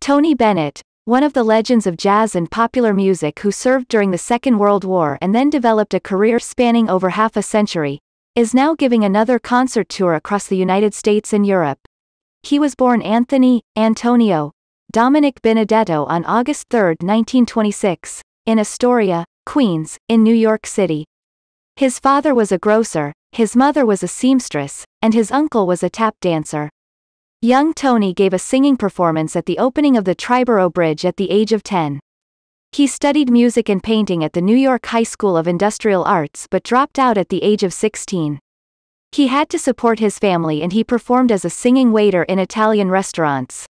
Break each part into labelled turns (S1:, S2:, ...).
S1: Tony Bennett, one of the legends of jazz and popular music who served during the Second World War and then developed a career spanning over half a century, is now giving another concert tour across the United States and Europe. He was born Anthony Antonio Dominic Benedetto on August 3, 1926, in Astoria, Queens, in New York City. His father was a grocer, his mother was a seamstress, and his uncle was a tap dancer. Young Tony gave a singing performance at the opening of the Triborough Bridge at the age of 10. He studied music and painting at the New York High School of Industrial Arts but dropped out at the age of 16. He had to support his family and he performed as a singing waiter in Italian restaurants.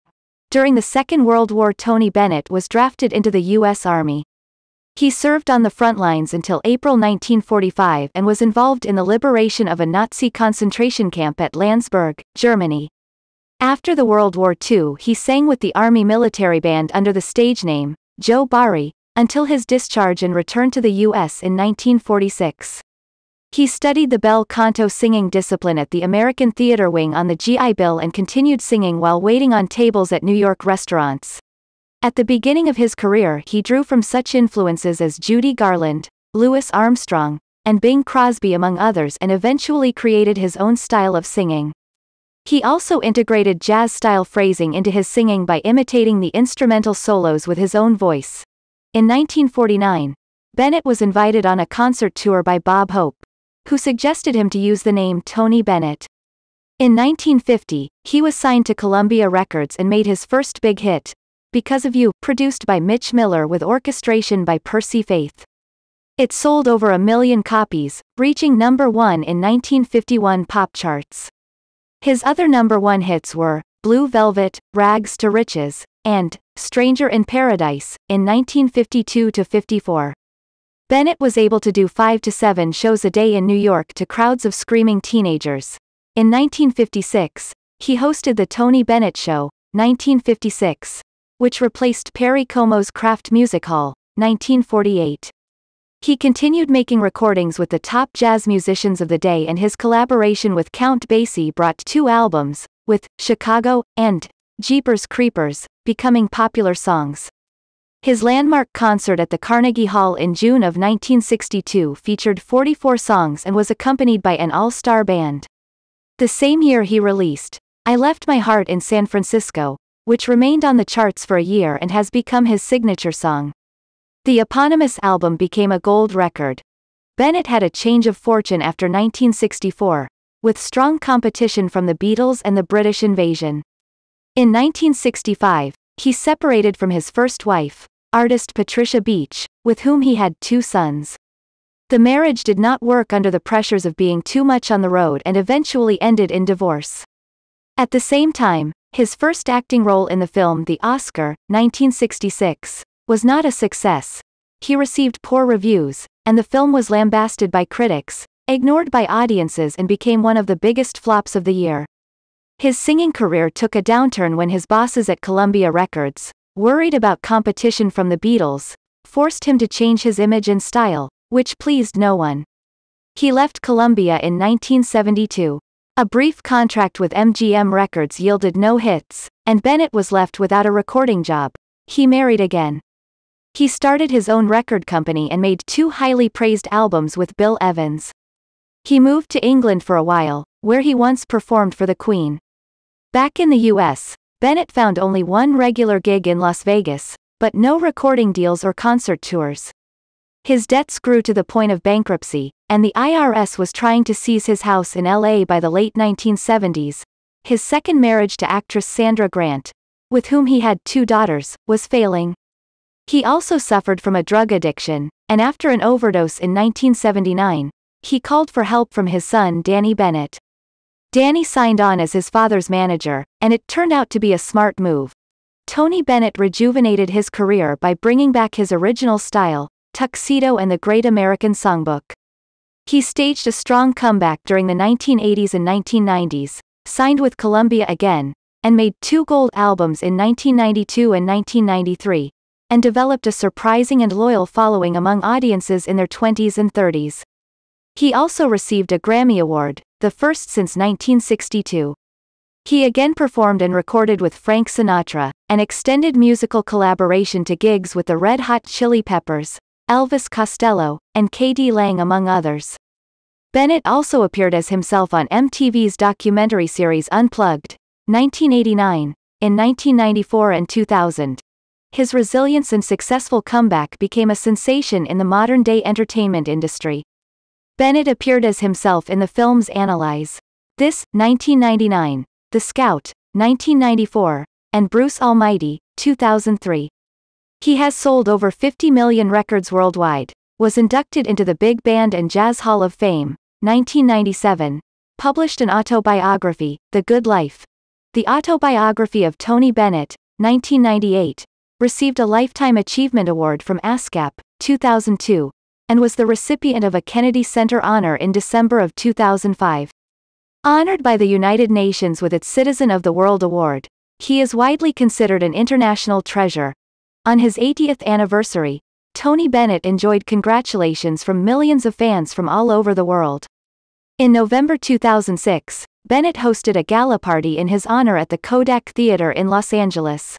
S1: During the Second World War Tony Bennett was drafted into the U.S. Army. He served on the front lines until April 1945 and was involved in the liberation of a Nazi concentration camp at Landsberg, Germany. After the World War II he sang with the Army Military Band under the stage name, Joe Barry, until his discharge and return to the U.S. in 1946. He studied the bel canto singing discipline at the American Theater Wing on the GI Bill and continued singing while waiting on tables at New York restaurants. At the beginning of his career, he drew from such influences as Judy Garland, Louis Armstrong, and Bing Crosby, among others, and eventually created his own style of singing. He also integrated jazz-style phrasing into his singing by imitating the instrumental solos with his own voice. In 1949, Bennett was invited on a concert tour by Bob Hope, who suggested him to use the name Tony Bennett. In 1950, he was signed to Columbia Records and made his first big hit, Because of You, produced by Mitch Miller with orchestration by Percy Faith. It sold over a million copies, reaching number one in 1951 pop charts. His other number one hits were Blue Velvet, Rags to Riches, and Stranger in Paradise in 1952 to 54. Bennett was able to do 5 to 7 shows a day in New York to crowds of screaming teenagers. In 1956, he hosted the Tony Bennett Show, 1956, which replaced Perry Como's Kraft Music Hall, 1948. He continued making recordings with the top jazz musicians of the day and his collaboration with Count Basie brought two albums, with Chicago and Jeepers Creepers, becoming popular songs. His landmark concert at the Carnegie Hall in June of 1962 featured 44 songs and was accompanied by an all-star band. The same year he released, I Left My Heart in San Francisco, which remained on the charts for a year and has become his signature song. The eponymous album became a gold record. Bennett had a change of fortune after 1964, with strong competition from the Beatles and the British invasion. In 1965, he separated from his first wife, artist Patricia Beach, with whom he had two sons. The marriage did not work under the pressures of being too much on the road and eventually ended in divorce. At the same time, his first acting role in the film The Oscar, 1966, was not a success. He received poor reviews, and the film was lambasted by critics, ignored by audiences, and became one of the biggest flops of the year. His singing career took a downturn when his bosses at Columbia Records, worried about competition from the Beatles, forced him to change his image and style, which pleased no one. He left Columbia in 1972. A brief contract with MGM Records yielded no hits, and Bennett was left without a recording job. He married again. He started his own record company and made two highly praised albums with Bill Evans. He moved to England for a while, where he once performed for the Queen. Back in the US, Bennett found only one regular gig in Las Vegas, but no recording deals or concert tours. His debts grew to the point of bankruptcy, and the IRS was trying to seize his house in LA by the late 1970s. His second marriage to actress Sandra Grant, with whom he had two daughters, was failing. He also suffered from a drug addiction, and after an overdose in 1979, he called for help from his son Danny Bennett. Danny signed on as his father's manager, and it turned out to be a smart move. Tony Bennett rejuvenated his career by bringing back his original style, Tuxedo and the Great American Songbook. He staged a strong comeback during the 1980s and 1990s, signed with Columbia again, and made two gold albums in 1992 and 1993, and developed a surprising and loyal following among audiences in their 20s and 30s. He also received a Grammy Award, the first since 1962. He again performed and recorded with Frank Sinatra, and extended musical collaboration to gigs with the Red Hot Chili Peppers, Elvis Costello, and K.D. Lang among others. Bennett also appeared as himself on MTV's documentary series Unplugged, 1989, in 1994 and 2000 his resilience and successful comeback became a sensation in the modern-day entertainment industry. Bennett appeared as himself in the films Analyze. This, 1999, The Scout, 1994, and Bruce Almighty, 2003. He has sold over 50 million records worldwide, was inducted into the Big Band and Jazz Hall of Fame, 1997, published an autobiography, The Good Life. The Autobiography of Tony Bennett, 1998, received a Lifetime Achievement Award from ASCAP, 2002, and was the recipient of a Kennedy Center honor in December of 2005. Honored by the United Nations with its Citizen of the World Award, he is widely considered an international treasure. On his 80th anniversary, Tony Bennett enjoyed congratulations from millions of fans from all over the world. In November 2006, Bennett hosted a gala party in his honor at the Kodak Theater in Los Angeles.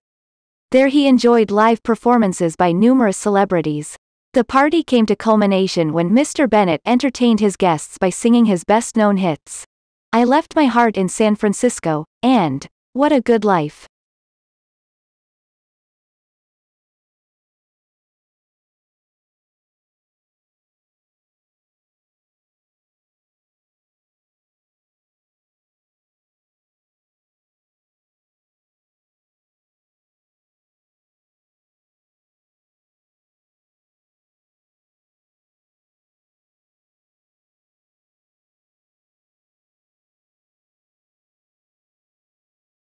S1: There he enjoyed live performances by numerous celebrities. The party came to culmination when Mr. Bennett entertained his guests by singing his best known hits. I left my heart in San Francisco, and what a good life.